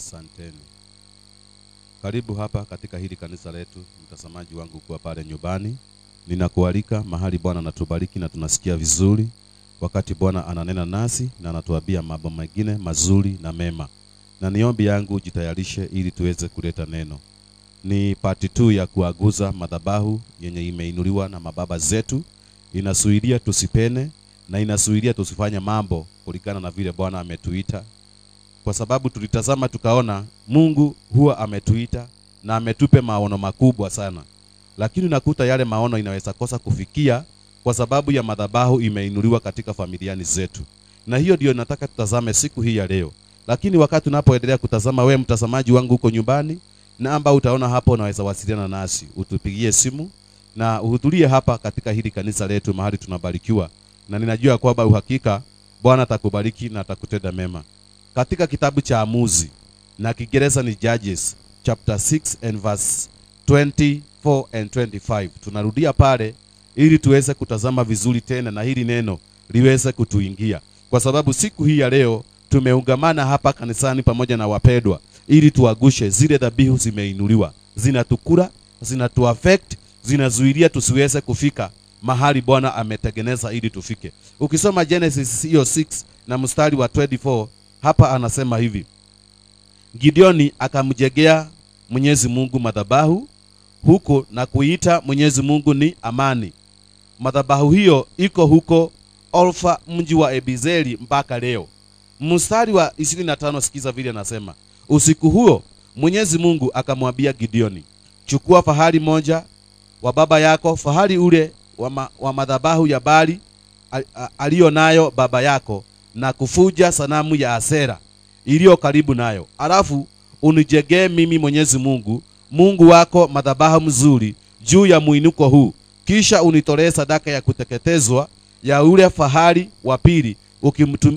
asanteni. Karibu hapa katika hili kanisa letu, mtazamaji wangu kwa pale nyumbani, ninakualika mahali Bwana anatubariki na tunasikia vizuri wakati Bwana ananena nasi na anatuambia mambo mengine mazuri na mema, na niombi yangu jitayarishe ili tuweze kuleta neno. Ni pati tu ya kuaguza madhabahu yenye imeinuliwa na mababa zetu, inasuhudia tusipene na inasuhudia tusifanye mambo kulingana na vile Bwana ametuita kwa sababu tulitazama tukaona Mungu huwa ametuita na ametupe maono makubwa sana, lakini nakuta yale maono inaweza kosa kufikia kwa sababu ya madhabahu imeinuliwa katika familiani zetu, na hiyo ndio nataka tutazame siku hii ya leo. Lakini wakati unapoendelea kutazama, we mtazamaji wangu huko nyumbani, na ambao utaona hapo, unaweza wasiliana nasi, utupigie simu na uhudhurie hapa katika hili kanisa letu, mahali tunabarikiwa, na ninajua kwamba uhakika Bwana atakubariki na atakutenda mema katika kitabu cha Amuzi na Kiingereza ni Judges chapter 6 and verse 24 and 25. Tunarudia pale ili tuweze kutazama vizuri tena na hili neno liweze kutuingia, kwa sababu siku hii ya leo tumeungamana hapa kanisani pamoja na wapendwa ili tuagushe zile dhabihu zimeinuliwa, zinatukura zinatuaffect, zinazuilia tusiweze kufika mahali Bwana ametengeneza ili tufike. Ukisoma Genesis hiyo 6 na mstari wa 24 hapa anasema hivi, Gideoni akamjegea Mwenyezi Mungu madhabahu huko na kuita Mwenyezi Mungu ni amani. Madhabahu hiyo iko huko Olfa, mji wa Ebizeli mpaka leo. Mstari wa 25, sikiza vile anasema, usiku huo Mwenyezi Mungu akamwambia Gideoni, chukua fahari moja wa baba yako, fahari ule wa, ma, wa madhabahu ya Bali aliyo nayo baba yako na kufuja sanamu ya Asera iliyo karibu nayo, alafu unijegee mimi Mwenyezi Mungu Mungu wako madhabahu mzuri juu ya mwinuko huu, kisha unitolee sadaka ya kuteketezwa ya ule fahari wa pili,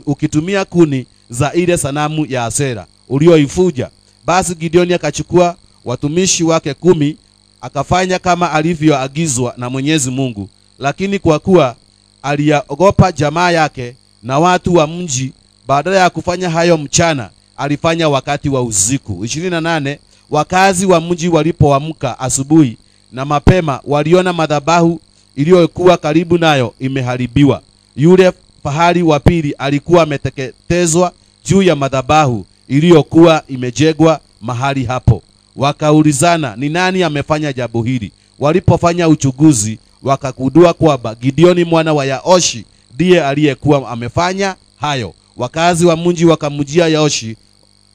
ukitumia kuni za ile sanamu ya Asera uliyoifuja. Basi Gideoni akachukua watumishi wake kumi akafanya kama alivyoagizwa na Mwenyezi Mungu, lakini kwa kuwa aliyaogopa jamaa yake na watu wa mji, badala ya kufanya hayo mchana, alifanya wakati wa usiku. ishirini na nane wakazi wa mji walipoamka asubuhi na mapema, waliona madhabahu iliyokuwa karibu nayo imeharibiwa. Yule fahali wa pili alikuwa ameteketezwa juu ya madhabahu iliyokuwa imejengwa mahali hapo. Wakaulizana, ni nani amefanya jambo hili? Walipofanya uchunguzi, wakagundua kwamba Gideoni mwana wa Yaoshi ndiye aliyekuwa amefanya hayo. Wakazi wa mji wakamjia yoshi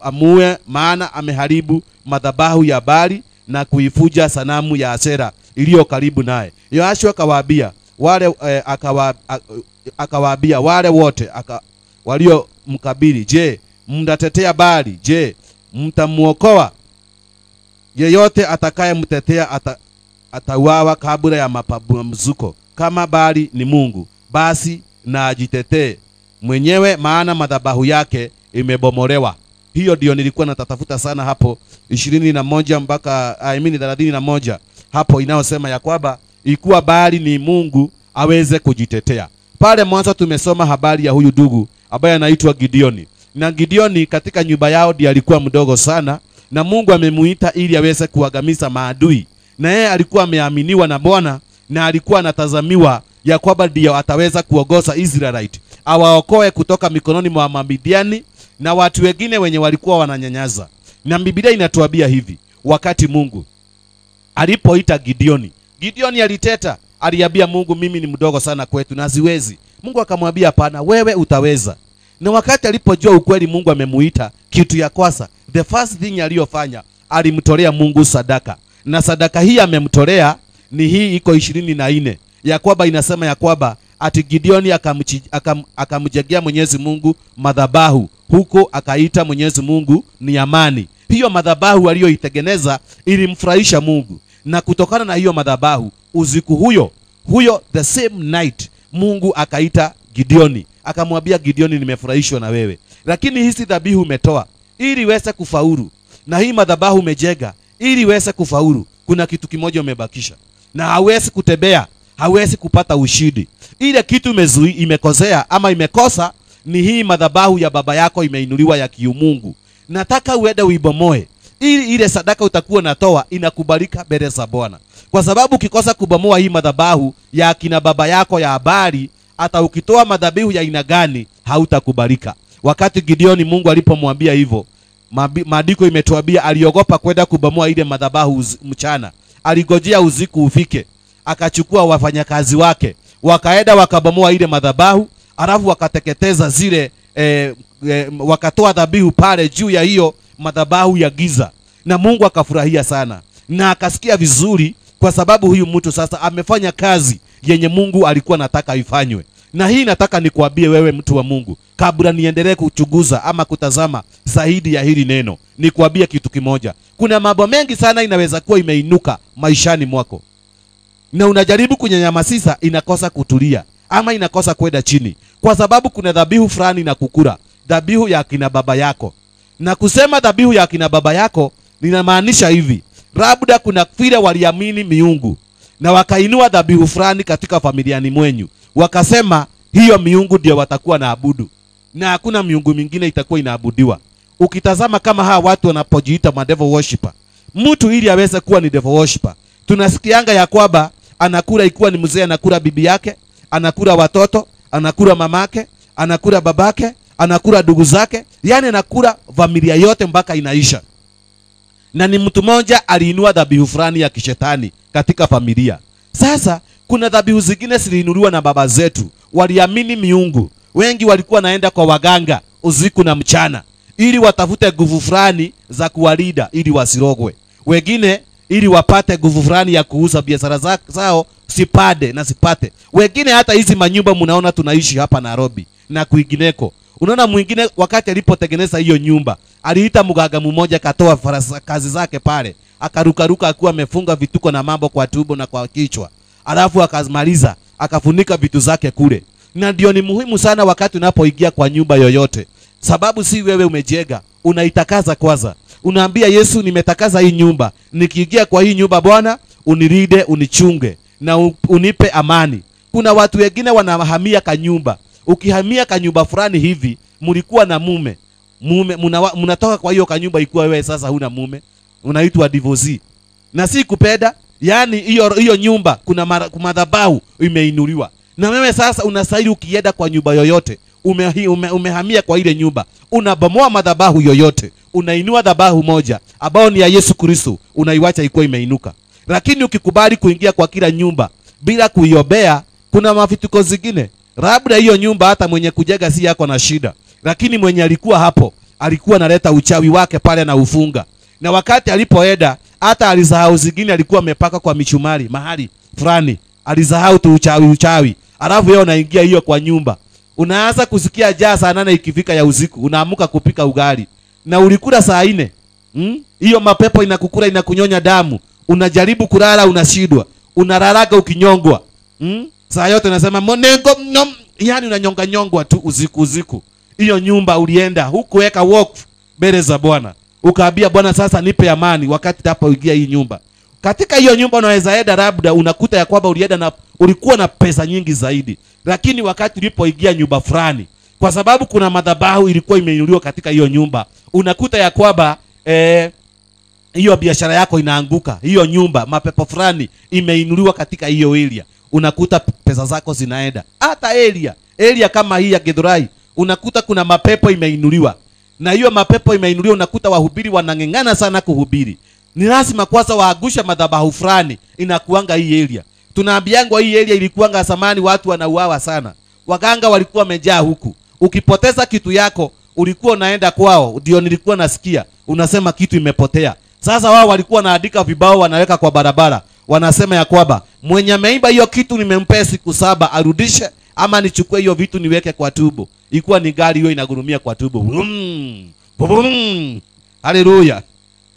amue, maana ameharibu madhabahu ya Baali na kuifuja sanamu ya Asera iliyo karibu naye. Yoashi akawaambia wale eh, akawaambia wale wote walio mkabili, je, mtatetea Baali? Je, mtamuokoa? Yeyote atakayemtetea ata, atauawa kabla ya mapambazuko. Kama Baali ni Mungu, basi na ajitetee mwenyewe, maana madhabahu yake imebomolewa. Hiyo ndio nilikuwa natatafuta sana hapo ishirini na moja mpaka I mean thelathini na moja hapo inayosema ya kwamba ikuwa bali ni Mungu aweze kujitetea. Pale mwanzo tumesoma habari ya huyu ndugu ambaye anaitwa Gideoni, na Gideoni katika nyumba yao ndiye alikuwa mdogo sana, na Mungu amemuita ili aweze kuagamiza maadui, na yeye alikuwa ameaminiwa na Bwana na alikuwa anatazamiwa ya kwamba ndio ataweza kuongoza Israelite awaokoe kutoka mikononi mwa Mamidiani na watu wengine wenye walikuwa wananyanyaza. Na Biblia inatuambia hivi, wakati Mungu alipoita Gideoni, Gideoni aliteta, aliambia Mungu, mimi ni mdogo sana kwetu na siwezi. Mungu akamwambia hapana, wewe utaweza. Na wakati alipojua ukweli Mungu amemuita, kitu ya kwanza, the first thing aliyofanya alimtolea Mungu sadaka, na sadaka hii amemtolea ni hii, iko ishirini na nne ya kwamba inasema ya kwamba ati Gideoni akam, Mwenyezi Mungu madhabahu huko, akaita Mwenyezi Mungu ni amani. Hiyo madhabahu aliyoitengeneza ilimfurahisha Mungu, na kutokana na hiyo madhabahu usiku huyo huyo, the same night, Mungu akaita Gideoni akamwambia Gideoni, nimefurahishwa na wewe, lakini hizi dhabihu umetoa ili iweze kufaulu, na hii madhabahu umejega ili iweze kufaulu, kuna kitu kimoja umebakisha, na hawezi kutembea hawezi kupata ushindi. Ile kitu imezui, imekozea ama imekosa ni hii madhabahu ya baba yako imeinuliwa ya kiumungu. Nataka uende uibomoe ili ile sadaka utakuwa natoa inakubalika mbele za Bwana, kwa sababu ukikosa kubomoa hii madhabahu ya akina baba yako ya habari, hata ukitoa madhabihu ya aina gani hautakubalika. Wakati Gideoni Mungu alipomwambia hivyo, maandiko imetuambia aliogopa kwenda kubomoa ile madhabahu mchana, aligojea usiku ufike akachukua wafanyakazi wake wakaenda wakabomoa ile madhabahu, alafu wakateketeza zile e, e, wakatoa dhabihu pale juu ya hiyo madhabahu ya giza, na Mungu akafurahia sana na akasikia vizuri, kwa sababu huyu mtu sasa amefanya kazi yenye Mungu alikuwa nataka ifanywe. Na hii nataka nikuambie wewe mtu wa Mungu, kabla niendelee kuchunguza ama kutazama zaidi ya hili neno, nikuambie kitu kimoja. Kuna mambo mengi sana inaweza kuwa imeinuka maishani mwako na unajaribu kunyanyamasisa, inakosa kutulia ama inakosa kwenda chini, kwa sababu kuna dhabihu fulani na kukura dhabihu ya kina baba yako. Na kusema dhabihu ya kina baba yako ninamaanisha hivi, labda kuna vile waliamini miungu na wakainua dhabihu fulani katika familiani mwenyu, wakasema hiyo miungu ndio watakuwa naabudu na hakuna miungu mingine itakuwa inaabudiwa. Ukitazama kama hawa watu wanapojiita madevil worshipper, mtu ili aweze kuwa ni devil worshipper, tunasikianga ya kwamba anakula ikiwa ni mzee, anakula bibi yake, anakula watoto, anakula mamake, anakula babake, anakula ndugu zake, yani anakula familia yote mpaka inaisha. Na ni mtu mmoja aliinua dhabihu fulani ya kishetani katika familia. Sasa kuna dhabihu zingine ziliinuliwa na baba zetu, waliamini miungu. Wengi walikuwa naenda kwa waganga usiku na mchana ili watafute nguvu fulani za kuwalida ili wasirogwe. Wengine ili wapate nguvu fulani ya kuuza biashara zao sipade na sipate. Wengine hata hizi manyumba mnaona tunaishi hapa Nairobi na kwingineko. Unaona mwingine wakati alipotengeneza hiyo nyumba, aliita mgaga mmoja katoa farasa, kazi zake pale, akarukaruka akiwa amefunga vituko na mambo kwa tubo na kwa kichwa. Alafu akamaliza, akafunika vitu zake kule. Na ndio ni muhimu sana wakati unapoingia kwa nyumba yoyote. Sababu si wewe umejega, unaitakaza kwanza unaambia Yesu, nimetakaza hii nyumba, nikiingia kwa hii nyumba Bwana unirinde, unichunge na unipe amani. Kuna watu wengine wanahamia kanyumba. Ukihamia kanyumba fulani hivi, mlikuwa na mume mume, mnatoka kwa hiyo kanyumba, ikuwa wewe sasa huna mume, unaitwa divorce na si kupenda. Yani hiyo hiyo nyumba kuna madhabahu imeinuliwa, na wewe sasa unastahili ukienda kwa nyumba yoyote ume, ume, umehamia kwa ile nyumba unabomoa madhabahu yoyote unainua dhabahu moja ambao ni ya Yesu Kristo, unaiwacha ikuwa imeinuka. Lakini ukikubali kuingia kwa kila nyumba bila kuiombea, kuna mafituko zingine. Labda hiyo nyumba hata mwenye kujenga si yako na shida, lakini mwenye alikuwa hapo alikuwa analeta uchawi wake pale na ufunga, na wakati alipoenda hata alisahau zingine alikuwa amepaka kwa michumari mahali fulani, alisahau tu uchawi uchawi, alafu yeye unaingia hiyo kwa nyumba, unaanza kusikia jaa saa nane ikifika ya usiku, unaamuka kupika ugali na ulikula saa nne hmm? hiyo, mm? mapepo inakukula inakunyonya damu, unajaribu kulala unashidwa unalalaga ukinyongwa, hmm? saa yote nasema monengo nom, yani unanyonga nyongwa tu uziku uziku Hiyo nyumba ulienda hukuweka walk mbele za Bwana, ukaambia Bwana, sasa nipe amani wakati tapoingia hii nyumba. Katika hiyo nyumba unaweza enda, labda unakuta ya kwamba ulienda na ulikuwa na pesa nyingi zaidi, lakini wakati ulipoingia nyumba fulani, kwa sababu kuna madhabahu ilikuwa imeinuliwa katika hiyo nyumba, unakuta ya kwamba eh, hiyo eh, biashara yako inaanguka, hiyo nyumba, mapepo fulani imeinuliwa katika hiyo area, unakuta pesa zako zinaenda. Hata area area kama hii ya Githurai unakuta kuna mapepo imeinuliwa, na hiyo mapepo imeinuliwa, unakuta wahubiri wanang'eng'ana sana kuhubiri. Ni lazima kwanza waagusha madhabahu fulani, inakuanga hii area. Tunaambiangwa hii area ilikuanga zamani watu wanauawa sana, waganga walikuwa wamejaa huku. Ukipoteza kitu yako ulikuwa unaenda kwao, ndio nilikuwa nasikia unasema kitu imepotea. Sasa wao walikuwa wanaandika vibao wanaweka kwa barabara, wanasema ya kwamba mwenye ameiba hiyo kitu nimempea siku saba arudishe, ama nichukue hiyo vitu niweke kwa tubo. Ikuwa ni gari hiyo inagurumia kwa tubo, bum bum. Haleluya!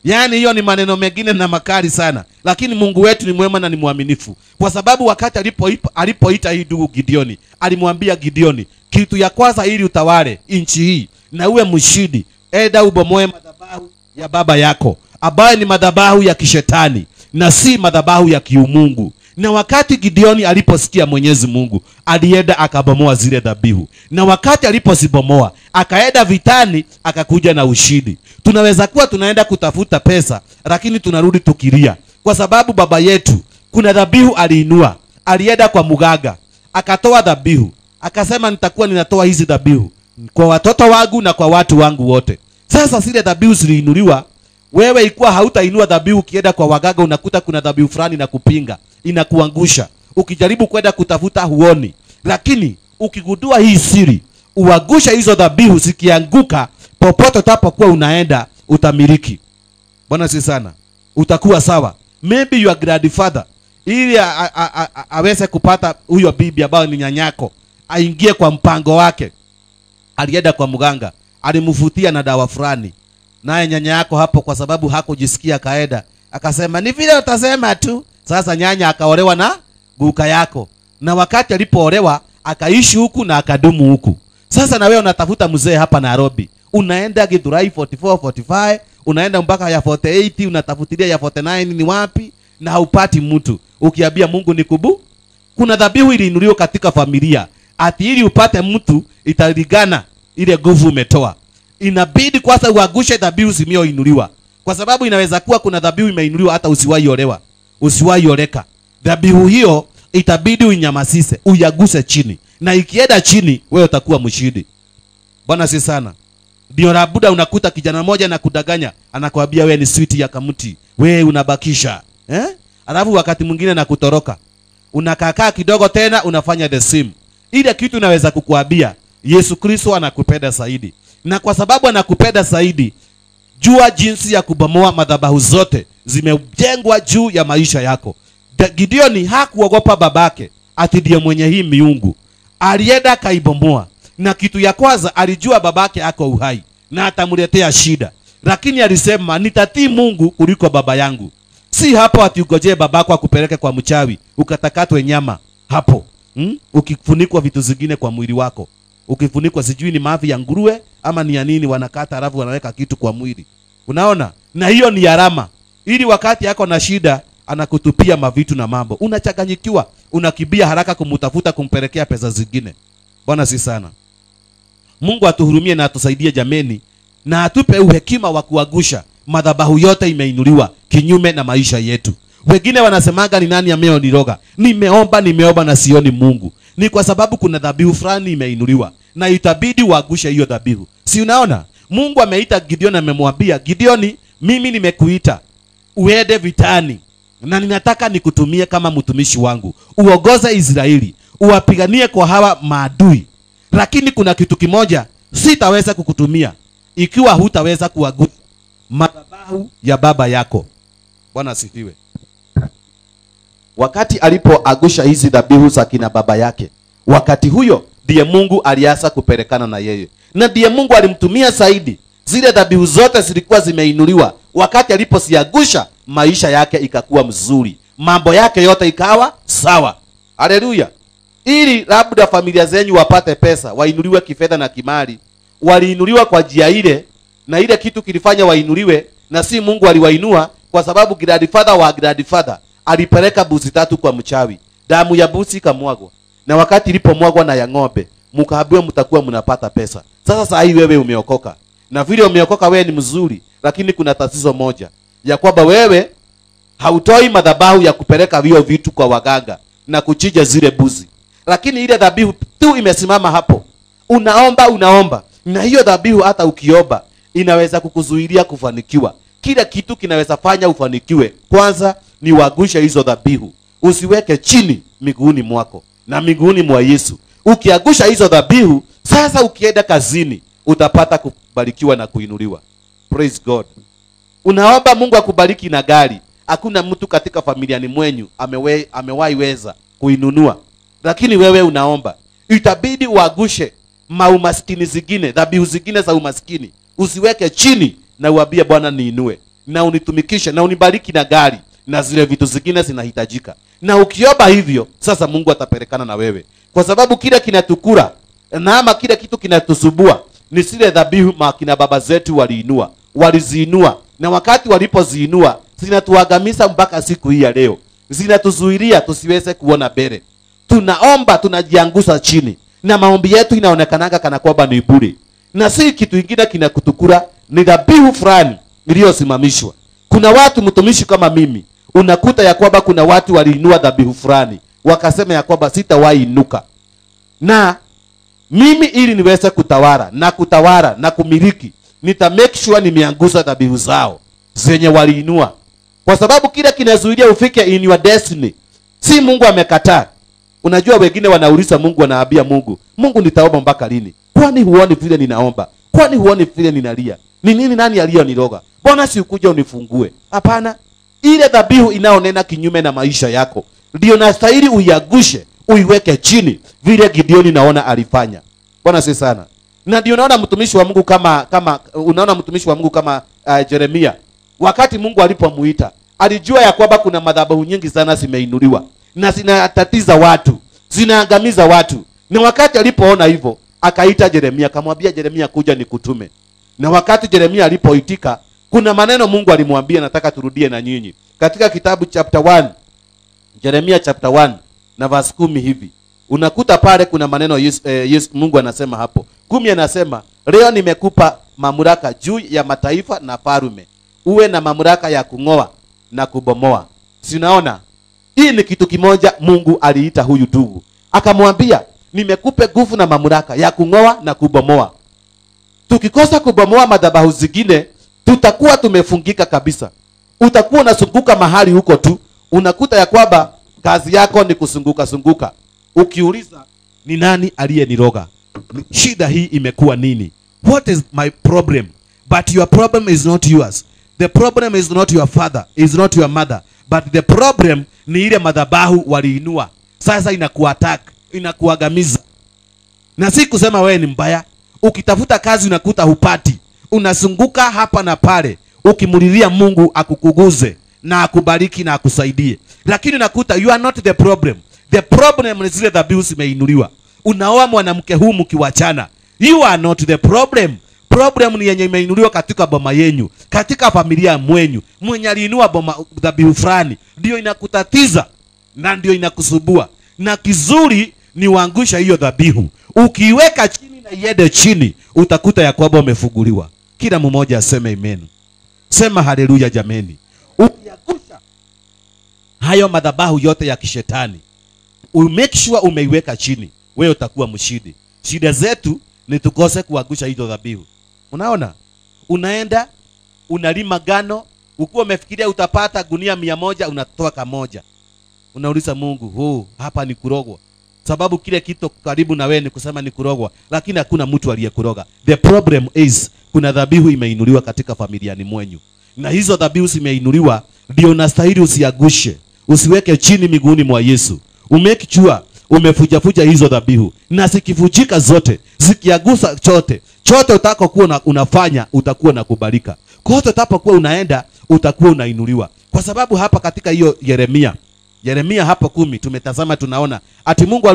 Yaani hiyo ni maneno mengine na makali sana, lakini Mungu wetu ni mwema na ni mwaminifu, kwa sababu wakati alipoita alipoita hii ndugu Gideoni, alimwambia Gideoni, kitu ya kwanza ili utawale nchi hii na uwe mshindi, enda ubomoe madhabahu ya baba yako ambayo ni madhabahu ya kishetani na si madhabahu ya kiumungu. Na wakati Gideoni aliposikia Mwenyezi Mungu, alienda akabomoa zile dhabihu, na wakati alipozibomoa akaenda vitani, akakuja na ushindi. Tunaweza kuwa tunaenda kutafuta pesa, lakini tunarudi tukilia, kwa sababu baba yetu kuna dhabihu aliinua, alienda kwa mganga akatoa dhabihu akasema nitakuwa ninatoa hizi dhabihu kwa watoto wangu na kwa watu wangu wote. Sasa zile dhabihu ziliinuliwa, wewe ilikuwa hautainua dhabihu. Ukienda kwa wagaga unakuta kuna dhabihu fulani na kupinga, inakuangusha. Ukijaribu kwenda kutafuta huoni, lakini ukigundua hii siri, uagusha hizo dhabihu, zikianguka popote utapokuwa unaenda utamiliki. Bwana si sana, utakuwa sawa. Maybe your grandfather ili aweze kupata huyo bibi ambayo ni nyanyako aingie kwa mpango wake. Alienda kwa mganga, alimvutia na dawa fulani, naye nyanya yako hapo, kwa sababu hakujisikia kaeda, akasema ni vile utasema tu. Sasa nyanya akaolewa na guka yako, na wakati alipoolewa akaishi huku na akadumu huku. Sasa na wewe unatafuta mzee hapa Nairobi, unaenda Githurai 44 45 unaenda mpaka ya 48 unatafutilia ya 49 ni wapi, na haupati mtu. Ukiambia Mungu nikubu, kuna dhabihu iliinuliwa katika familia ati ili upate mtu italigana ile nguvu umetoa. Inabidi kwanza uagushe dhabihu zimioinuliwa, kwa sababu inaweza kuwa kuna dhabihu imeinuliwa hata usiwahi olewa, usiwahi oleka. Dhabihu hiyo itabidi uinyamazishe, uyaguse chini, na ikienda chini, wewe utakuwa mshindi. Bwana si sana ndio labuda unakuta kijana mmoja na kudanganya, anakuambia we ni switi ya kamuti, we unabakisha eh? Alafu wakati mwingine na kutoroka, unakakaa kidogo tena unafanya the same. Ile kitu naweza kukuambia, Yesu Kristo anakupenda zaidi, na kwa sababu anakupenda zaidi, jua jinsi ya kubomoa madhabahu zote zimejengwa juu ya maisha yako. Gideoni hakuogopa babake ati ndiye mwenye hii miungu, alienda akaibomoa, na kitu ya kwanza alijua babake ako uhai na atamletea shida, lakini alisema nitatii Mungu kuliko baba yangu. Si hapo ati babako akupeleke kwa mchawi ukatakatwe nyama hapo mm? ukifunikwa vitu zingine kwa mwili wako, ukifunikwa sijui ni mavi ya nguruwe ama ni ya nini, wanakata alafu wanaweka kitu kwa mwili, unaona, na hiyo ni harama ili wakati yako na shida anakutupia mavitu na mambo, unachanganyikiwa, unakibia haraka kumutafuta, kumpelekea pesa zingine. Bwana si sana. Mungu atuhurumie na atusaidie jameni, na atupe uhekima wa kuagusha madhabahu yote imeinuliwa kinyume na maisha yetu. Wengine wanasemaga ni nani ameoniroga? Nimeomba, nimeomba na sioni Mungu. Ni kwa sababu kuna dhabihu fulani imeinuliwa na itabidi uagushe hiyo dhabihu. Si unaona? Mungu ameita Gideoni, amemwambia Gideon, mimi nimekuita uende vitani na ninataka nikutumie kama mtumishi wangu, uongoze Israeli, uwapiganie kwa hawa maadui, lakini kuna kitu kimoja sitaweza kukutumia ikiwa hutaweza kuagusha madhabahu ya baba yako. Bwana asifiwe. Wakati alipoagusha hizi dhabihu za kina baba yake, wakati huyo ndiye Mungu aliasa kupelekana na yeye, na ndiye Mungu alimtumia zaidi. Zile dhabihu zote zilikuwa zimeinuliwa, wakati alipoziagusha maisha yake ikakuwa mzuri, mambo yake yote ikawa sawa. Haleluya! Ili labda familia zenyu wapate pesa, wainuliwe kifedha na kimali, waliinuliwa kwa njia ile, na ile kitu kilifanya wainuliwe, na si Mungu aliwainua, kwa sababu grandfather wa grandfather alipeleka buzi tatu kwa mchawi, damu ya buzi ikamwagwa, na wakati ilipomwagwa na ya ng'ombe mkaambiwa mtakuwa mnapata pesa. Sasa saa hii wewe umeokoka, na vile umeokoka wewe ni mzuri, lakini kuna tatizo moja ya kwamba wewe hautoi madhabahu ya kupeleka hiyo vitu kwa waganga na kuchinja zile buzi, lakini ile dhabihu tu imesimama hapo, unaomba unaomba, na hiyo dhabihu hata ukiomba inaweza kukuzuilia kufanikiwa. Kila kitu kinaweza fanya ufanikiwe. Kwanza niwagushe hizo dhabihu, usiweke chini miguuni mwako na miguuni mwa Yesu. Ukiagusha hizo dhabihu, sasa ukienda kazini utapata kubarikiwa na kuinuliwa. Praise God. Unaomba Mungu akubariki na gari, hakuna mtu katika familiani mwenyu amewe, amewaiweza kuinunua, lakini wewe unaomba, itabidi uagushe maumaskini zingine, dhabihu zingine za umaskini, usiweke chini na uambie Bwana niinue na unitumikishe na unibariki na gari na zile vitu zingine zinahitajika. Na ukiomba hivyo, sasa Mungu atapelekana na wewe, kwa sababu kile kinatukura na ama kile kitu kinatuzubua ni zile dhabihu makina baba zetu waliinua, waliziinua, na wakati walipoziinua zinatuangamiza mpaka siku hii ya leo, zinatuzuilia tusiweze kuona mbele. Tunaomba, tunajiangusa chini na maombi yetu inaonekanaga kana kwamba ni bure, na si kitu kingine kinakutukura, ni dhabihu fulani iliyosimamishwa. Kuna watu mtumishi kama mimi unakuta ya kwamba kuna watu waliinua dhabihu fulani wakasema ya kwamba sitawainuka na mimi ili niweze kutawala na kutawala na kumiliki nita make sure nimeangusha dhabihu zao zenye waliinua kwa sababu kila kinazuilia ufike in your destiny si Mungu amekataa unajua wengine wanauliza Mungu wanaambia Mungu Mungu nitaomba mpaka lini kwani huoni vile ninaomba kwani huoni vile ninalia ni nini nani aliyoniroga Bwana, si ukuja unifungue hapana ile dhabihu inayonena kinyume na maisha yako ndio nastahili uiagushe, uiweke chini, vile Gideoni naona alifanya. Bwana si sana. Na ndio unaona mtumishi wa Mungu kama kama unaona mtumishi wa Mungu kama uh, Jeremia wakati Mungu alipomuita alijua ya kwamba kuna madhabahu nyingi sana zimeinuliwa na zinatatiza watu, zinaangamiza watu. Na wakati alipoona hivyo, akaita Jeremia, akamwambia Jeremia, kuja nikutume. Na wakati Jeremia alipoitika kuna maneno Mungu alimwambia, nataka turudie na nyinyi katika kitabu chapter 1 jeremia chapter 1 na verse kumi hivi unakuta pale kuna maneno yes, eh, yes, Mungu anasema hapo. Kumi anasema leo nimekupa mamlaka juu ya mataifa na farume, uwe na mamlaka ya kung'oa na kubomoa. sinaona hii ni kitu kimoja. Mungu aliita huyu ndugu akamwambia, nimekupe nguvu na mamlaka ya kung'oa na kubomoa. Tukikosa kubomoa madhabahu zingine tutakuwa tumefungika kabisa. Utakuwa unazunguka mahali huko tu, unakuta ya kwamba kazi yako ni kusunguka sunguka. Ukiuliza ni nani aliyeniroga, shida hii imekuwa nini? What is my problem? But your problem is not yours. The problem is not your father, is not your mother, but the problem ni ile madhabahu waliinua. Sasa inakuattack, inakuagamiza. Na si kusema wewe ni mbaya. Ukitafuta kazi unakuta hupati unazunguka hapa na pale ukimulilia Mungu akukuguze na akubariki na akusaidie, lakini unakuta you are not the problem. The problem ni zile dhabihu zimeinuliwa. Unaoa mwanamke huu mkiwachana, you are not the problem. Problem ni yenye imeinuliwa katika boma yenyu, katika familia mwenyu. Mwenye aliinua boma dhabihu fulani ndio inakutatiza na ndio inakusubua, na kizuri ni uangusha hiyo dhabihu, ukiweka chini na iende chini, utakuta ya kwamba umefuguliwa. Kila mmoja aseme amen. Sema haleluya jameni. Ukiagusha hayo madhabahu yote ya kishetani, make sure umeiweka chini, wewe utakuwa mshindi. Shida zetu ni tukose kuagusha hizo dhabihu. Unaona, unaenda unalima gano, ukiwa umefikiria utapata gunia mia moja, unatoa kamoja. Unauliza Mungu, oh, hapa ni kurogwa sababu kile kito karibu na wewe ni kusema ni kurogwa, lakini hakuna mtu aliyekuroga. The problem is kuna dhabihu imeinuliwa katika familiani mwenyu, na hizo dhabihu zimeinuliwa ndio nastahili usiagushe, usiweke chini miguuni mwa Yesu. Umeki jua umefujafuja hizo dhabihu, na zikifujika zote, zikiagusa chote chote, utakokuwa una, unafanya utakuwa nakubalika kubalika kote, utapokuwa unaenda utakuwa unainuliwa, kwa sababu hapa katika hiyo Yeremia Yeremia hapo kumi tumetazama tunaona ati Mungu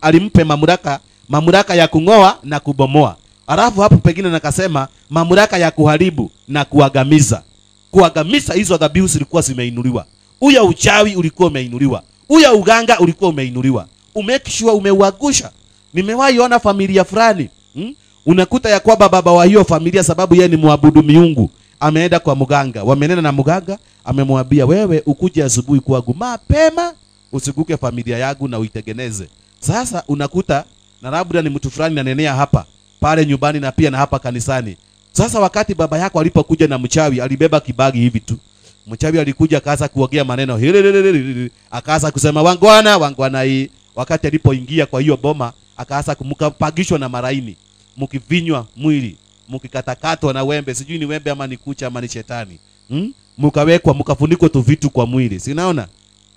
alimpe mamlaka mamlaka ya kung'oa na kubomoa Alafu hapo pengine nakasema mamlaka ya kuharibu na kuagamiza kuagamiza, hizo dhabihu zilikuwa zimeinuliwa. Uya uchawi ulikuwa umeinuliwa. Uya uganga ulikuwa umeinuliwa. Umake sure umeuagusha. Nimewahi ona familia fulani, hmm? Unakuta ya kwamba baba wa hiyo familia sababu yeye ni muabudu miungu, ameenda kwa mganga. Wamenena na mganga, amemwambia wewe ukuje asubuhi kwangu mapema, usiguke familia yangu na uitengeneze. Sasa unakuta na labda ni mtu fulani ananenea hapa pale nyumbani na pia na hapa kanisani. Sasa wakati baba yako alipokuja na mchawi alibeba kibagi hivi tu. Mchawi alikuja akaanza kuongea maneno akaanza kusema wangwana wangwana hii. Wakati alipoingia kwa hiyo boma akaanza kumkapagishwa na maraini, mkivinywa mwili, mkikatakatwa na wembe, sijui ni wembe ama ni kucha ama ni shetani. Hmm? Mkawekwa mkafunikwa tu vitu kwa mwili. Si naona?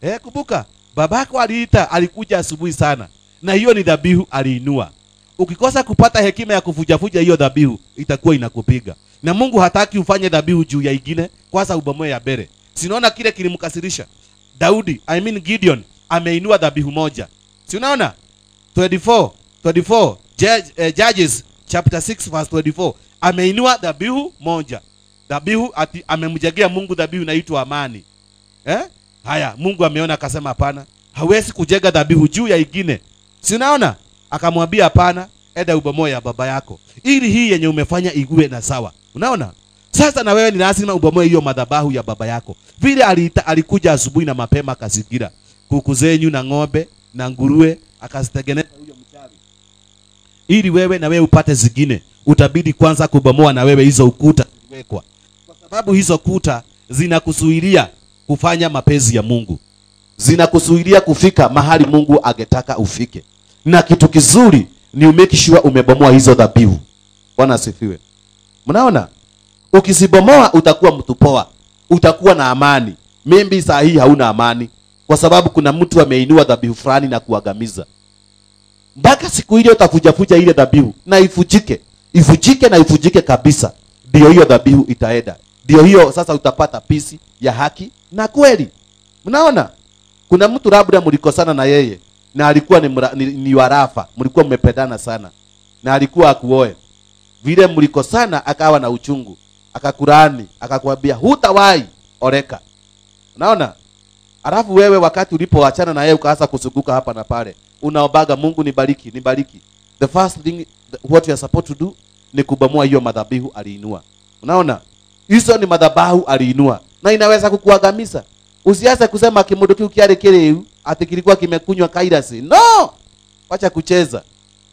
Eh, kumbuka babako aliita, alikuja asubuhi sana. Na hiyo ni dhabihu aliinua. Ukikosa kupata hekima ya kuvujavuja hiyo dhabihu, itakuwa inakupiga. Na Mungu hataki ufanye dhabihu juu ya ingine, kwanza ubomoe ya bere. Sinaona kile kilimkasirisha Daudi, I mean Gideon ameinua dhabihu moja. Si unaona? 24 24 eh, Judges chapter 6 verse 24 ameinua dhabihu moja. Dhabihu ati amemjegea Mungu dhabihu inaitwa amani. Eh? Haya, Mungu ameona akasema hapana. Hawezi kujega dhabihu juu ya ingine. Si unaona? akamwambia hapana, enda ubomoe ya baba yako, ili hii yenye umefanya iguwe na sawa. Unaona, sasa na wewe ni lazima ubomoe hiyo madhabahu ya baba yako. Vile alita, alikuja asubuhi na mapema akazingira kuku zenyu na ng'ombe na nguruwe akazitengeneza huyo mchawi, ili wewe na wewe upate zingine, utabidi kwanza kubomoa na wewe hizo ukuta ziliwekwa, kwa sababu hizo kuta zinakusuhilia kufanya mapenzi ya Mungu, zinakusuhilia kufika mahali Mungu angetaka ufike na kitu kizuri ni umeki sure umebomoa hizo dhabihu. Bwana asifiwe. Mnaona, ukizibomoa utakuwa mtu poa, utakuwa na amani. Mimi saa hii hauna amani, kwa sababu kuna mtu ameinua dhabihu fulani na kuagamiza. Mpaka siku ile utafujafuja ile dhabihu na ifujike, ifujike na ifujike kabisa, ndio hiyo dhabihu itaenda. Ndio hiyo sasa utapata pisi ya haki na kweli. Mnaona, kuna mtu labda mlikosana na yeye na alikuwa ni, mra, ni, ni warafa, mlikuwa mmependana sana na alikuwa akuoe. Vile mliko sana akawa na uchungu, akakurani akakwambia hutawai oreka. Unaona? Alafu wewe wakati ulipoachana na yeye ukaanza kusuguka hapa na pale, unaobaga Mungu nibariki, nibariki. The first thing what you are supposed to do ni kubomoa hiyo madhabihu aliinua. Unaona? Hizo ni madhabahu aliinua na inaweza kukuagamisa Usianze kusema kimundu kiu kiare kireu ati kilikuwa kimekunywa kairasi. No, wacha kucheza.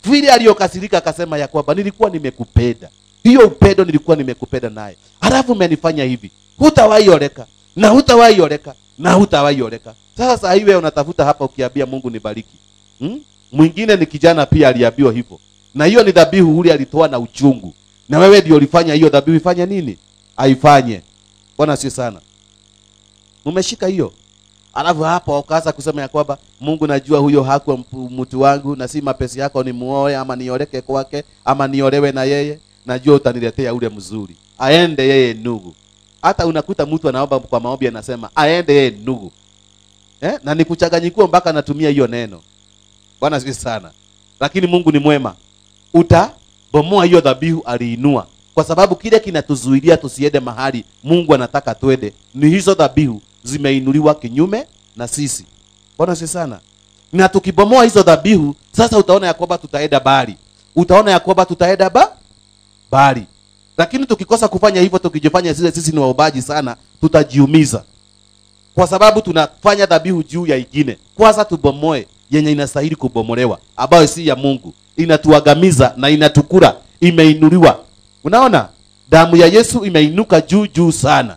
Vile aliyokasirika akasema ya kwamba nilikuwa nimekupenda, hiyo upendo nilikuwa nimekupenda naye, halafu umenifanya hivi. hutawaioleka na hutawaioleka oleka na hutawahi oleka. Sasa wewe unatafuta hapa, ukiambia Mungu nibariki. Hmm? Mwingine ni kijana pia aliambiwa hivyo, na hiyo ni dhabihu ule alitoa na uchungu, na wewe ndio ulifanya hiyo dhabihu. Ifanye nini? Aifanye. Bwana sio sana, umeshika hiyo alafu hapo ukaanza kusema ya kwamba Mungu, najua huyo hakuwa mtu wangu na si mapesi yako nimuoe ama nioleke kwake ama niolewe na yeye, najua utaniletea ule mzuri, aende yeye ndugu. Hata unakuta mtu anaomba kwa maombi anasema aende yeye ndugu eh? na nikuchanganyikua mpaka anatumia hiyo neno. Bwana sisi sana, lakini Mungu ni mwema, utabomoa hiyo dhabihu aliinua, kwa sababu kile kinatuzuilia tusiende mahali Mungu anataka twende ni hizo dhabihu zimeinuliwa kinyume na sisi. Bwana si sana. Na tukibomoa hizo dhabihu sasa, utaona ya kwamba tutaenda bali, utaona ya kwamba tutaenda ba bali. Lakini tukikosa kufanya hivyo, tukijifanya zile sisi ni waubaji sana, tutajiumiza kwa sababu tunafanya dhabihu juu ya ingine. Kwanza tubomoe yenye inastahili kubomolewa, ambayo si ya Mungu, inatuagamiza na inatukura, imeinuliwa. Unaona, damu ya Yesu imeinuka juu juu sana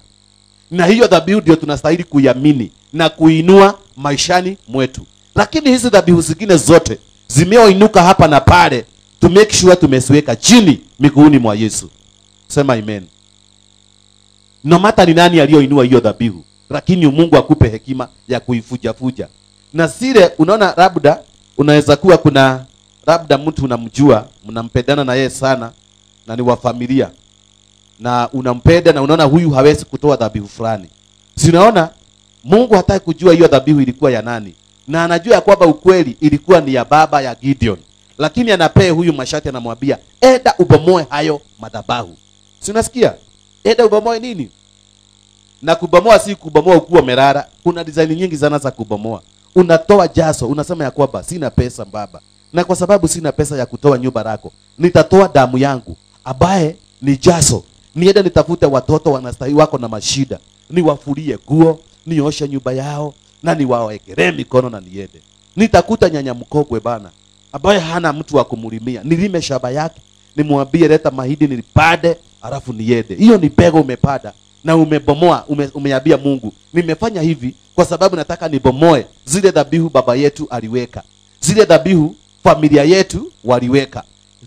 na hiyo dhabihu ndio tunastahili kuiamini na kuinua maishani mwetu. Lakini hizi dhabihu zingine zote zimeoinuka hapa na pale, to make sure tumesiweka chini miguuni mwa Yesu. Sema amen. No matter ni nani aliyoinua hiyo dhabihu, lakini Mungu akupe hekima ya kuifujafuja. Na sile unaona, labda unaweza kuwa kuna labda mtu unamjua, mnampendana na yeye sana na ni wa familia na unampenda na unaona huyu hawezi kutoa dhabihu fulani. Si unaona Mungu hataki kujua hiyo dhabihu ilikuwa ya nani, na anajua ya kwamba ukweli ilikuwa ni ya baba ya Gideon, lakini anapee huyu masharti, anamwambia eda ubomoe hayo madhabahu. Si unasikia? Eda ubomoe nini? Na kubomoa si kubomoa ukuwa merara. Kuna design nyingi sana za kubomoa. Unatoa jaso, unasema ya kwamba sina pesa baba, na kwa sababu sina pesa ya kutoa nyumba lako, nitatoa damu yangu ambaye ni jaso niende nitafute watoto wanastahili wako na mashida, niwafulie guo, nioshe nyumba yao na niwawekelee mikono na niende. Nitakuta nyanya mkogwe bana, ambaye hana mtu wa kumlimia, nilime shaba yake, nimwambie leta mahindi nilipande, alafu niende. Hiyo ni mbegu umepada na umebomoa, ume, umeambia Mungu, nimefanya hivi kwa sababu nataka nibomoe zile dhabihu baba yetu aliweka, zile dhabihu familia yetu waliweka,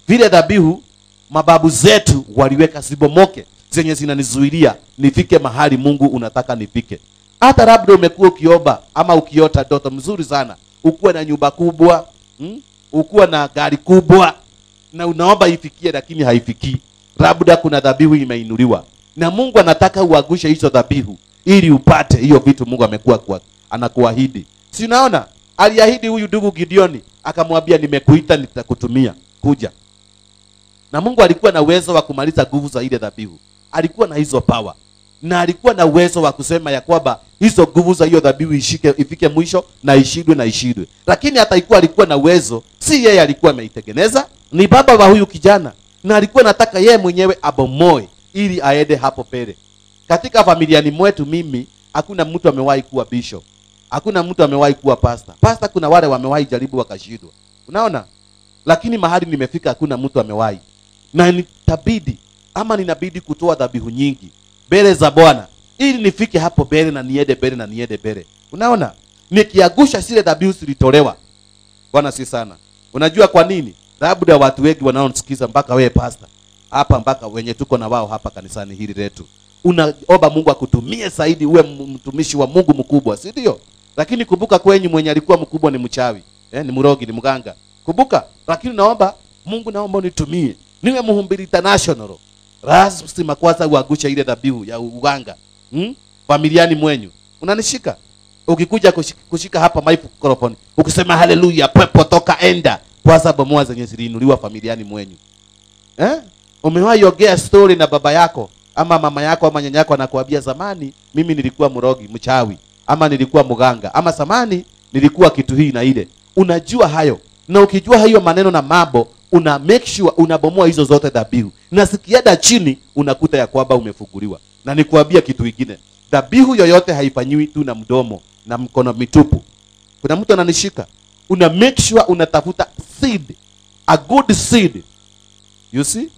vile dhabihu mababu zetu waliweka zibomoke zenye zinanizuilia nifike mahali Mungu unataka nifike. Hata labda umekuwa ukioba ama ukiota doto mzuri sana, ukuwa na nyumba kubwa mm? ukuwa na gari kubwa, na unaomba ifikie, lakini haifikii. Labda kuna dhabihu imeinuliwa na Mungu anataka uagushe hizo dhabihu ili upate hiyo vitu Mungu amekuwa anakuahidi. Si unaona, aliahidi huyu ndugu Gideoni, akamwambia nimekuita, nitakutumia kuja na Mungu alikuwa na uwezo wa kumaliza nguvu za ile dhabihu, alikuwa na hizo pawa na alikuwa na uwezo wa kusema ya kwamba hizo nguvu za hiyo dhabihu ishike ifike mwisho na ishindwe na ishindwe, lakini hata ikuwa alikuwa na uwezo, si yeye alikuwa ameitengeneza, ni baba wa huyu kijana, na alikuwa nataka yeye mwenyewe abomoe ili aende hapo pele. Katika familia ni mwetu mimi hakuna mtu amewahi kuwa bishop, hakuna mtu amewahi kuwa pasta. Pasta kuna wale wamewahi jaribu wakashindwa, unaona, lakini mahali nimefika hakuna mtu amewahi na nitabidi ama ninabidi kutoa dhabihu nyingi mbele za Bwana ili nifike hapo mbele na niende mbele na niende mbele. Unaona, nikiagusha zile dhabihu zilitolewa. Bwana si sana. Unajua kwa nini? Labda watu wengi wanaonisikiza mpaka wewe pastor hapa, mpaka wenye tuko na wao hapa kanisani hili letu, unaomba Mungu akutumie zaidi, uwe mtumishi wa Mungu mkubwa, si ndio? Lakini kumbuka kwenyu mwenye alikuwa mkubwa ni mchawi eh, ni mrogi, ni mganga. Kumbuka, lakini naomba Mungu, naomba unitumie niwe Muhumbiri International rasima kwanza uagusha ile dhabihu ya uganga hmm? familiani mwenyu unanishika ukikuja kushika, kushika hapa microphone ukisema haleluya pepo toka enda kwa sababu moa zenye ziliinuliwa familiani mwenyu eh umewahi ongea story na baba yako ama mama yako ama nyanya yako anakuambia zamani mimi nilikuwa mrogi mchawi ama nilikuwa mganga ama zamani nilikuwa kitu hii na ile unajua hayo na ukijua hayo maneno na mambo una make sure unabomoa hizo zote dhabihu, na sikiada chini unakuta ya kwamba umefuguliwa. Na nikuambia kitu kingine, dhabihu yoyote haifanyiwi tu na mdomo na mkono mitupu. Kuna mtu ananishika, una make sure unatafuta seed, a good seed, you see,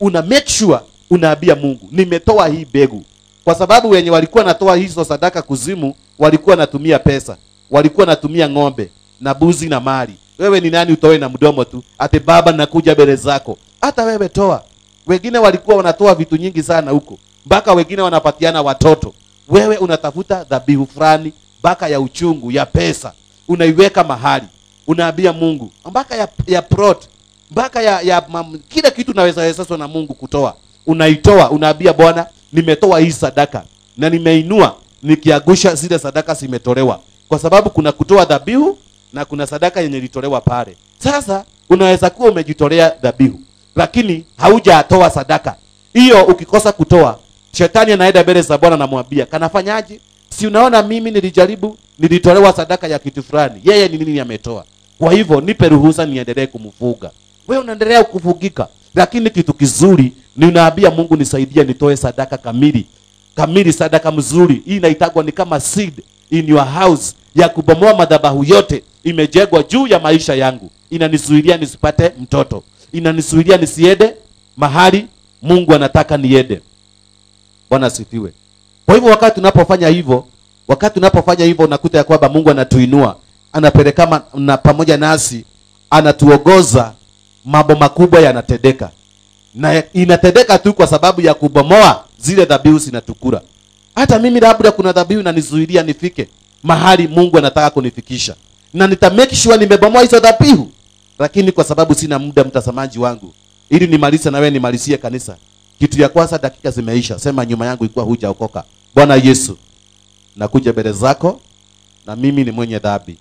una make sure unaambia Mungu, nimetoa hii begu, kwa sababu wenye walikuwa natoa hizo sadaka kuzimu walikuwa natumia pesa, walikuwa natumia ng'ombe na buzi na mali wewe ni nani utoe na mdomo tu? Ati baba nakuja mbele zako. Hata wewe toa. Wengine walikuwa wanatoa vitu nyingi sana huko. Mpaka wengine wanapatiana watoto. Wewe unatafuta dhabihu fulani mpaka ya uchungu ya pesa. Unaiweka mahali. Unaambia Mungu mpaka ya, ya prot mpaka ya, ya mam, kila kitu naweza na Mungu kutoa. Unaitoa, unaambia Bwana, nimetoa hii sadaka na nimeinua nikiagusha zile sadaka zimetolewa, kwa sababu kuna kutoa dhabihu na kuna sadaka yenye ilitolewa pale. Sasa unaweza kuwa umejitolea dhabihu lakini haujatoa sadaka hiyo. Ukikosa kutoa, shetani anaenda mbele za Bwana, anamwambia kanafanyaje? Si unaona mimi nilijaribu, nilitolewa sadaka ya kitu fulani, yeye ni nini ametoa? Kwa hivyo nipe ruhusa niendelee kumfuga. Wewe unaendelea kufugika, lakini kitu kizuri ni unaambia Mungu, nisaidie nitoe sadaka kamili kamili, sadaka mzuri. Hii inaitagwa ni kama seed in your house, ya kubomoa madhabahu yote imejengwa juu ya maisha yangu, inanizuilia nisipate mtoto, inanizuilia nisiende mahali Mungu anataka niende. Bwana asifiwe. Kwa hivyo wakati tunapofanya hivyo, wakati tunapofanya hivyo, unakuta ya kwamba Mungu anatuinua, anapeleka na pamoja nasi, anatuongoza, mambo makubwa yanatendeka, na inatendeka tu kwa sababu ya kubomoa zile dhabihu zinatukula. Hata mimi labda kuna dhabihu inanizuilia nifike mahali Mungu anataka kunifikisha na nita make sure nimebomoa hizo dhabihu. Lakini kwa sababu sina muda, mtazamaji wangu, ili nimalize na wewe nimalizie kanisa, kitu ya kwanza, dakika zimeisha. Sema nyuma yangu ilikuwa hujaokoka. Bwana Yesu, nakuja mbele zako, na mimi ni mwenye dhambi,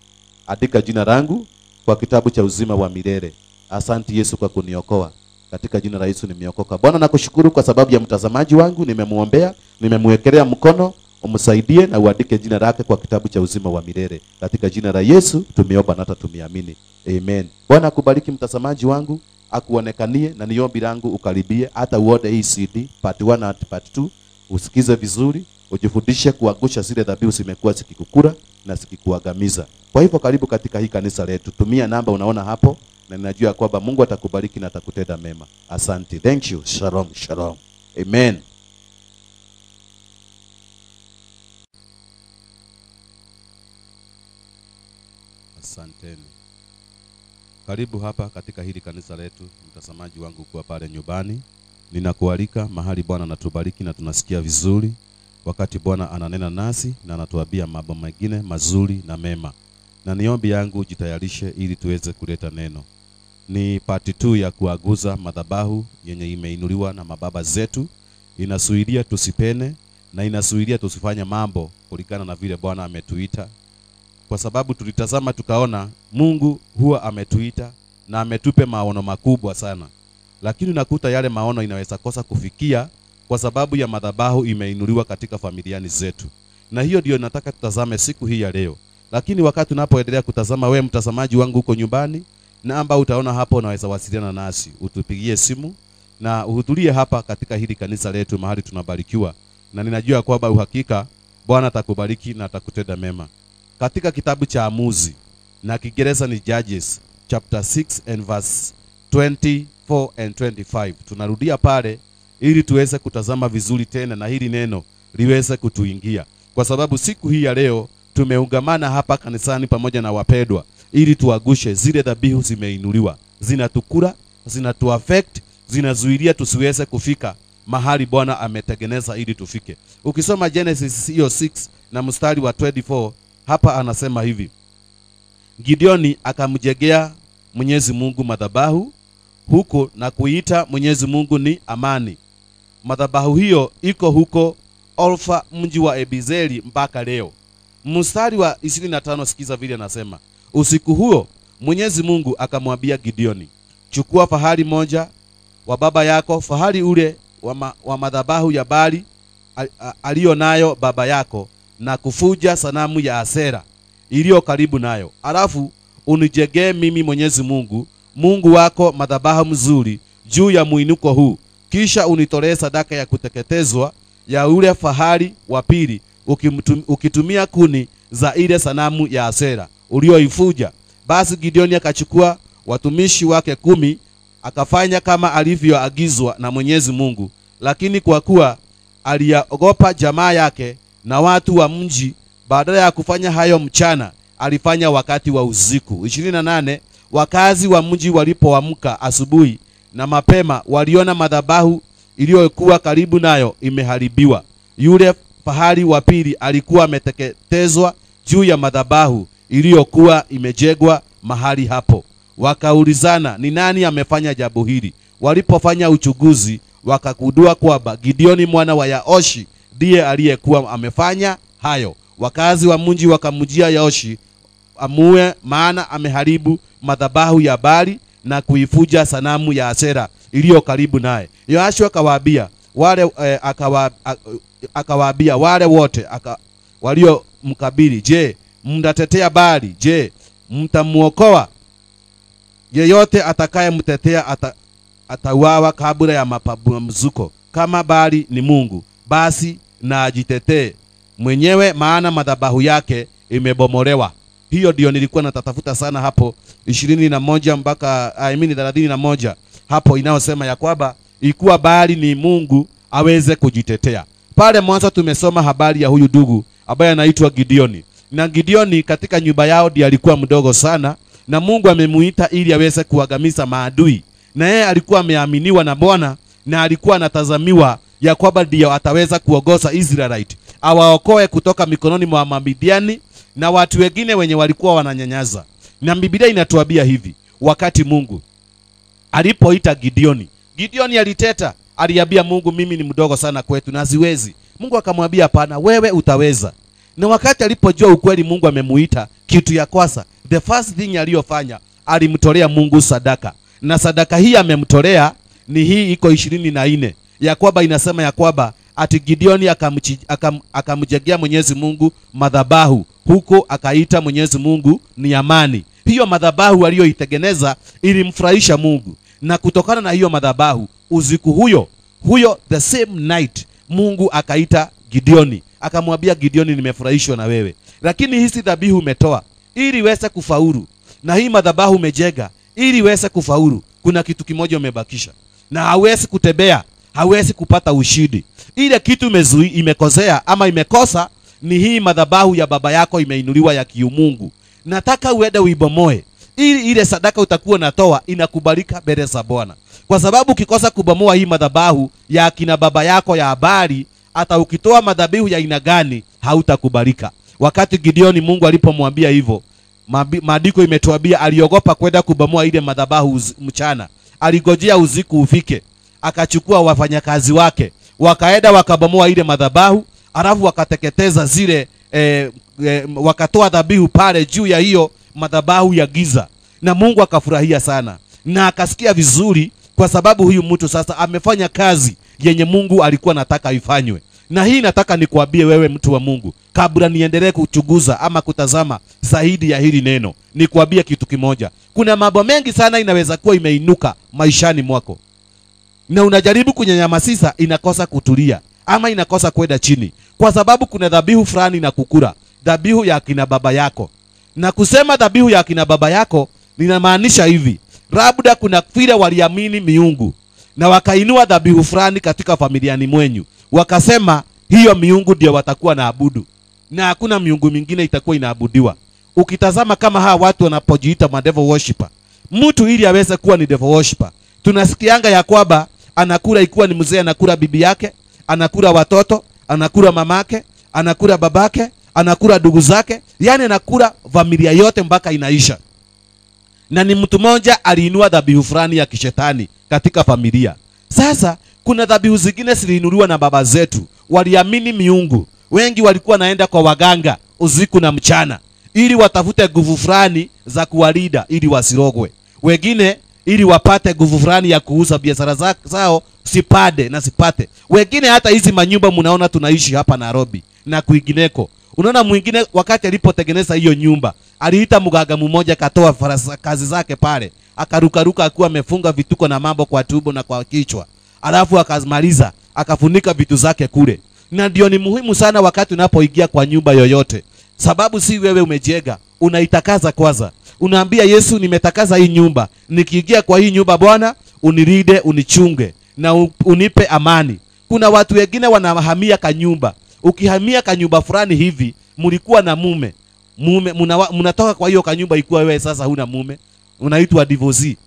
andika jina langu kwa kitabu cha uzima wa milele. Asante Yesu kwa kuniokoa katika jina la Yesu nimeokoka. Bwana, nakushukuru kwa sababu ya mtazamaji wangu, nimemuombea, nimemwekelea mkono umsaidie na uandike jina lake kwa kitabu cha uzima wa milele. Katika jina la Yesu tumeomba na hata tumeamini. Amen. Bwana akubariki mtazamaji wangu, akuonekanie na niombi langu ukaribie hata uone hii CD part 1 na part 2, usikize vizuri, ujifundishe kuagusha zile dhabihu zimekuwa zikikukura na zikikuagamiza. Kwa hivyo karibu katika hii kanisa letu. Tumia namba unaona hapo na ninajua kwamba Mungu atakubariki na atakutenda mema. Asante. Thank you. Shalom, shalom. Amen. asanteni. Karibu hapa katika hili kanisa letu, mtazamaji wangu kuwa pale nyumbani, ninakualika mahali Bwana anatubariki na tunasikia vizuri, wakati Bwana ananena nasi na anatuambia mambo mengine mazuri na mema, na niombi yangu jitayarishe ili tuweze kuleta neno. Ni pati tu ya kuaguza madhabahu yenye imeinuliwa na mababa zetu, inasuhudia tusipene na inasuhudia tusifanye mambo kulingana na vile Bwana ametuita kwa sababu tulitazama tukaona Mungu huwa ametuita na ametupe maono makubwa sana, lakini nakuta yale maono inaweza kosa kufikia kwa sababu ya madhabahu imeinuliwa katika familiani zetu, na hiyo ndio nataka tutazame siku hii ya leo. Lakini wakati tunapoendelea kutazama, we mtazamaji wangu huko nyumbani, namba utaona hapo, unaweza wasiliana nasi, utupigie simu na uhudhurie hapa katika hili kanisa letu, mahali tunabarikiwa, na ninajua kwamba uhakika Bwana atakubariki na atakutenda mema katika kitabu cha Amuzi na Kiingereza ni Judges chapter 6 and verse 24 and 25. Tunarudia pale ili tuweze kutazama vizuri tena na hili neno liweze kutuingia, kwa sababu siku hii ya leo tumeungamana hapa kanisani pamoja na wapendwa ili tuagushe zile dhabihu zimeinuliwa, zinatukula, zinatuaffect, zinazuilia tusiweze kufika mahali Bwana ametengeneza ili tufike. Ukisoma Genesis hiyo 6 na mstari wa 24 hapa anasema hivi, Gideoni akamjegea Mwenyezi Mungu madhabahu huko na kuita Mwenyezi Mungu ni amani. Madhabahu hiyo iko huko Olfa, mji wa Ebizeli mpaka leo. Mstari wa 25, sikiza vile anasema, usiku huo Mwenyezi Mungu akamwambia Gideoni, chukua fahali moja wa baba yako, fahali ule wa, ma, wa madhabahu ya Bali aliyo nayo baba yako na kufuja sanamu ya Asera iliyo karibu nayo, alafu unijegee mimi Mwenyezi Mungu Mungu wako madhabahu mzuri juu ya mwinuko huu, kisha unitolee sadaka ya kuteketezwa ya ule fahari wa pili, ukitumia kuni za ile sanamu ya Asera uliyoifuja. Basi Gideoni akachukua watumishi wake kumi akafanya kama alivyoagizwa na Mwenyezi Mungu, lakini kwa kuwa aliyaogopa jamaa yake na watu wa mji, badala ya kufanya hayo mchana, alifanya wakati wa usiku. 28 wakazi wa mji walipoamka asubuhi na mapema, waliona madhabahu iliyokuwa karibu nayo imeharibiwa. Yule fahali wa pili alikuwa ameteketezwa juu ya madhabahu iliyokuwa imejengwa mahali hapo. Wakaulizana, ni nani amefanya jambo hili? Walipofanya uchunguzi, wakagundua kwamba Gideoni mwana wa Yaoshi ndiye aliyekuwa amefanya hayo. Wakazi wa mji wakamjia yoshi amue, maana ameharibu madhabahu ya Bali na kuifuja sanamu ya Asera iliyo karibu naye. Yoashi akawaambia wale eh, akawaambia wale wote walio mkabili, je, mtatetea Bali? Je, mtamuokoa? Yeyote atakayemtetea ata, atauawa kabla ya mapambazuko. Kama Bali ni Mungu, basi na ajitetee mwenyewe, maana madhabahu yake imebomolewa. Hiyo ndio nilikuwa natatafuta sana hapo ishirini na moja mpaka I mean thelathini na moja hapo inayosema ya kwamba ikuwa bali ni Mungu aweze kujitetea. Pale mwanzo tumesoma habari ya huyu ndugu ambaye anaitwa Gideoni, na Gideoni katika nyumba yao ndiye alikuwa mdogo sana, na Mungu amemuita ili aweze kuagamiza maadui, na yeye alikuwa ameaminiwa na Bwana na alikuwa anatazamiwa ya kwamba ndio ataweza kuongoza Israelite awaokoe kutoka mikononi mwa Mamidiani na watu wengine wenye walikuwa wananyanyaza. Na Biblia inatuambia hivi, wakati Mungu alipoita Gideoni, Gideoni aliteta, aliambia Mungu, mimi ni mdogo sana kwetu na siwezi. Mungu akamwambia, hapana, wewe utaweza. Na wakati alipojua ukweli Mungu amemuita, kitu ya kwanza, the first thing aliyofanya alimtolea Mungu sadaka, na sadaka hii amemtolea ni hii iko ishirini na nne ya kwamba inasema ya kwamba ati Gideoni akamjengea Mwenyezi Mungu madhabahu huko, akaita Mwenyezi Mungu ni amani. Hiyo madhabahu aliyoitengeneza ilimfurahisha Mungu, na kutokana na hiyo madhabahu, usiku huyo huyo, the same night, Mungu akaita Gideoni akamwambia Gideoni, nimefurahishwa na wewe, lakini hizi dhabihu umetoa ili iweze kufaulu, na hii madhabahu umejenga ili iweze kufaulu, kuna kitu kimoja umebakisha na hawezi kutembea, hawezi kupata ushindi. Ile kitu imezui, imekozea ama imekosa ni hii madhabahu ya baba yako imeinuliwa ya kiumungu. Nataka uende uibomoe ili ile sadaka utakuwa natoa inakubalika mbele za Bwana, kwa sababu ukikosa kubomoa hii madhabahu ya kina baba yako ya habari, hata ukitoa madhabihu ya aina gani hautakubalika. Wakati Gideoni Mungu alipomwambia hivyo, maandiko imetuambia aliogopa kwenda kubomoa ile madhabahu mchana, aligojea usiku ufike, akachukua wafanyakazi wake wakaenda wakabomoa ile madhabahu, alafu wakateketeza zile e, e, wakatoa dhabihu pale juu ya hiyo madhabahu ya giza, na Mungu akafurahia sana na akasikia vizuri, kwa sababu huyu mtu sasa amefanya kazi yenye Mungu alikuwa nataka ifanywe. Na hii nataka nikuambie wewe mtu wa Mungu, kabla niendelee kuchunguza ama kutazama zaidi ya hili neno, nikuambie kitu kimoja. Kuna mambo mengi sana inaweza kuwa imeinuka maishani mwako na unajaribu kunyanyamasisa, inakosa kutulia ama inakosa kwenda chini, kwa sababu kuna dhabihu fulani na kukura dhabihu ya kina baba yako. Na kusema dhabihu ya kina baba yako ninamaanisha hivi, labda kuna vile waliamini miungu na wakainua dhabihu fulani katika familiani mwenyu wakasema hiyo miungu ndio watakuwa naabudu na hakuna miungu mingine itakuwa inaabudiwa. Ukitazama kama hawa watu wanapojiita ma devil worshiper, mtu ili aweze kuwa ni devil worshipper, tunasikianga ya kwamba anakula ikuwa ni mzee, anakula bibi yake, anakula watoto, anakula mamake, anakula babake, anakula ndugu zake, yani anakula familia yote mpaka inaisha. Na ni mtu mmoja aliinua dhabihu fulani ya kishetani katika familia. Sasa kuna dhabihu zingine ziliinuliwa na baba zetu, waliamini miungu. Wengi walikuwa naenda kwa waganga usiku na mchana, ili watafute nguvu fulani za kuwalida ili wasirogwe. Wengine ili wapate nguvu fulani ya kuuza biashara zao sipade na sipate. Wengine hata hizi manyumba mnaona tunaishi hapa Nairobi na kwingineko. Unaona, mwingine wakati alipotengeneza hiyo nyumba aliita mganga mmoja, katoa kazi zake pale, akarukaruka akiwa amefunga vituko na mambo kwa tubo na kwa kichwa alafu akazimaliza akafunika vitu zake kule. Na ndio ni muhimu sana wakati unapoingia kwa nyumba yoyote, sababu si wewe umejenga, unaitakaza kwanza. Unaambia Yesu, nimetakaza hii nyumba, nikiingia kwa hii nyumba Bwana unilinde, unichunge na unipe amani. Kuna watu wengine wanahamia kanyumba. Ukihamia kanyumba fulani hivi, mlikuwa na mume mume, mnatoka kwa hiyo kanyumba, ikuwa wewe sasa huna mume, unaitwa divorce,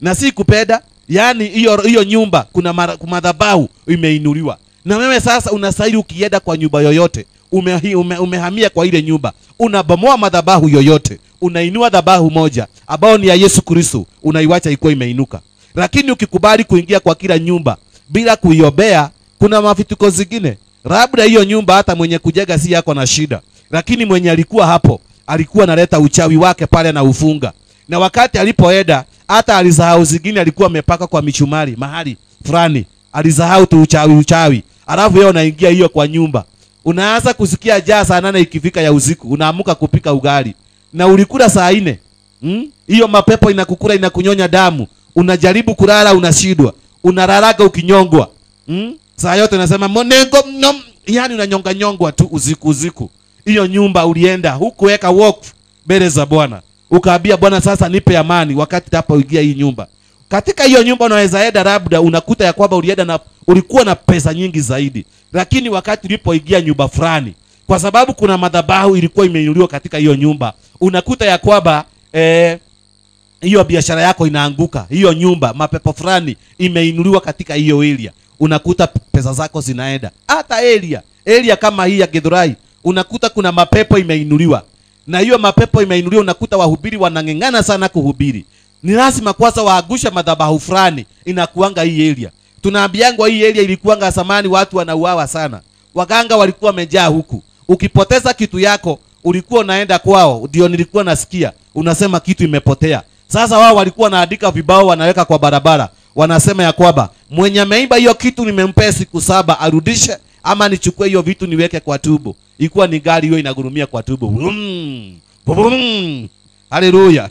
na si kupenda yaani hiyo hiyo nyumba kuna madhabahu imeinuliwa na wewe sasa unastahili ukienda kwa nyumba yoyote ume, ume, umehamia kwa ile nyumba unabomoa madhabahu yoyote unainua dhabahu moja ambayo ni ya yesu kristo unaiwacha ikuwa imeinuka lakini ukikubali kuingia kwa kila nyumba bila kuiombea kuna mafituko zingine labda hiyo nyumba hata mwenye kujenga si yako na shida lakini mwenye alikuwa hapo alikuwa analeta uchawi wake pale na ufunga na wakati alipoenda hata alizahau zingine alikuwa amepaka kwa michumari mahali fulani, alizahau tu uchawi uchawi. Alafu yeye anaingia hiyo kwa nyumba, unaanza kusikia jaa saa nane ikifika ya usiku, unaamka kupika ugali na ulikula saa nne hmm? hiyo hmm? Mapepo inakukula inakunyonya damu, unajaribu kulala unashindwa, unalalaga ukinyongwa hmm? Saa yote unasema monengo nom, yani unanyonga nyongwa tu usiku usiku. Hiyo nyumba ulienda hukuweka wakfu mbele za Bwana ukaambia Bwana, sasa nipe amani wakati hapa uingia hii nyumba. Katika hiyo nyumba unaweza enda, labda unakuta ya kwamba ulienda na ulikuwa na pesa nyingi zaidi, lakini wakati ulipoingia nyumba fulani, kwa sababu kuna madhabahu ilikuwa imeinuliwa katika hiyo nyumba, unakuta ya kwamba eh, hiyo biashara yako inaanguka. Hiyo nyumba mapepo fulani imeinuliwa katika hiyo area, unakuta pesa zako zinaenda. Hata area area kama hii ya Githurai unakuta kuna mapepo imeinuliwa na hiyo mapepo imeinuliwa, unakuta wahubiri wanang'eng'ana sana kuhubiri. Ni lazima kwanza waagusha madhabahu fulani, inakuanga hii area. Tunaambiangwa hii area ilikuanga zamani watu wanauawa sana, waganga walikuwa wamejaa huku. Ukipoteza kitu yako ulikuwa unaenda kwao, ndio nilikuwa nasikia unasema kitu imepotea. Sasa wao walikuwa wanaandika vibao, wanaweka kwa barabara, wanasema ya kwamba mwenye ameiba hiyo kitu nimempea siku saba arudishe ama nichukue hiyo vitu niweke kwa tubo. Ikuwa ni gari hiyo inagurumia kwa tubo. Haleluya.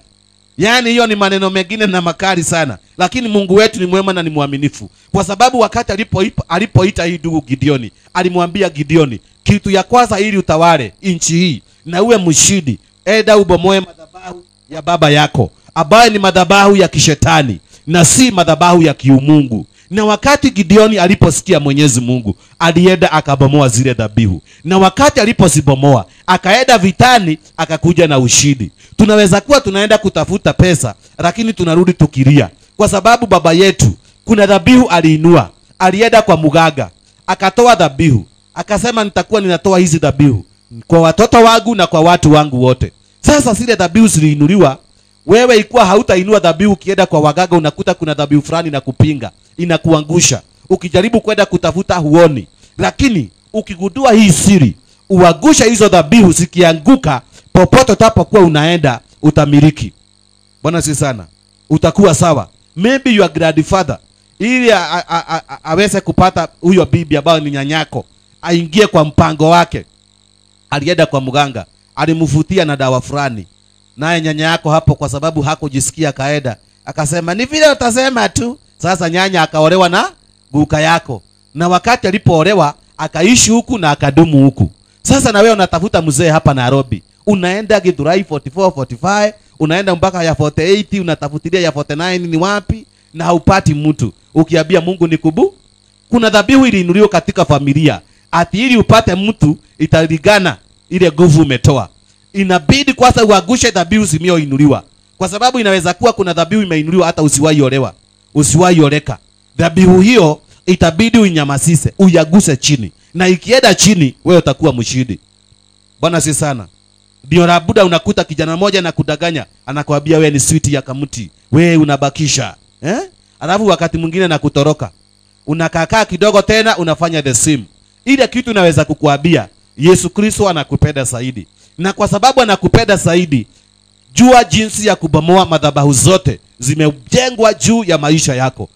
Yaani hiyo ni maneno mengine na makali sana. Lakini Mungu wetu ni mwema na ni mwaminifu. Kwa sababu wakati alipoita alipo hii ndugu Gideoni, alimwambia Gideoni, kitu ya kwanza ili utawale nchi hii na uwe mshindi, eda ubomoe madhabahu ya baba yako ambayo ni madhabahu ya kishetani na si madhabahu ya kiumungu. Na wakati Gideoni aliposikia Mwenyezi Mungu, alienda akabomoa zile dhabihu, na wakati alipozibomoa akaenda vitani, akakuja na ushindi. Tunaweza kuwa tunaenda kutafuta pesa, lakini tunarudi tukilia, kwa sababu baba yetu kuna dhabihu aliinua, alienda kwa mganga akatoa dhabihu, akasema nitakuwa ninatoa hizi dhabihu kwa watoto wangu na kwa watu wangu wote. Sasa zile dhabihu ziliinuliwa wewe ikuwa hautainua dhabihu, ukienda kwa waganga unakuta kuna dhabihu fulani na kupinga, inakuangusha. Ukijaribu kwenda kutafuta huoni, lakini ukigundua hii siri, uagushe hizo dhabihu, zikianguka popote utapokuwa unaenda utamiliki. Bwana si sana, utakuwa sawa. Maybe your grandfather ili aweze kupata huyo bibi ambayo ni nyanyako, aingie kwa mpango wake, alienda kwa mganga, alimvutia na dawa fulani naye nyanya yako hapo, kwa sababu hakujisikia kaeda, akasema ni vile utasema tu. Sasa nyanya akaolewa na guka yako, na wakati alipoolewa akaishi huku na akadumu huku. Sasa na wewe unatafuta mzee hapa Nairobi, unaenda Githurai 44 45, unaenda mpaka ya 48, unatafutilia ya 49 ni wapi, na haupati mtu. Ukiambia Mungu ni kubu, kuna dhabihu iliinuliwa katika familia ati ili upate mtu italigana ile nguvu umetoa inabidi kwanza uagushe dhabihu zimioinuliwa, kwa sababu inaweza kuwa kuna dhabihu imeinuliwa hata olewa, usiwaiolewa oleka. Dhabihu hiyo itabidi uinyamasise, uyaguse chini, na ikienda chini, wewe utakuwa mshindi. Bwana si sana ndio rabuda. unakuta kijana mmoja na kudanganya, anakuambia wewe ni sweet ya kamuti, wewe unabakisha eh? Alafu wakati mwingine na kutoroka, unakaa kidogo tena unafanya the same ile kitu. Naweza kukuambia Yesu Kristo anakupenda zaidi na kwa sababu anakupenda zaidi, jua jinsi ya kubomoa madhabahu zote zimejengwa juu ya maisha yako.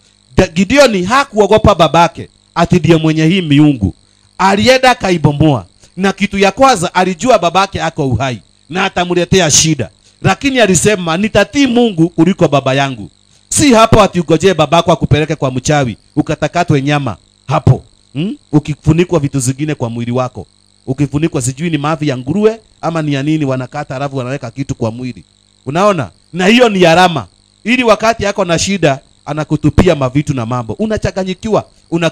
Gideoni hakuogopa babake ati ndiye mwenye hii miungu, alienda akaibomoa, na kitu ya kwanza alijua babake ako uhai na atamletea shida, lakini alisema nitatii Mungu kuliko baba yangu. Si hapo ati ugojee babako akupeleke kwa mchawi ukatakatwe nyama hapo, hmm? ukifunikwa vitu zingine kwa mwili wako ukifunikwa, sijui ni mavi ya nguruwe ama ni ya nini, wanakata alafu wanaweka kitu kwa mwili. Unaona, na hiyo ni harama, ili wakati yako na shida anakutupia mavitu na mambo, unachanganyikiwa una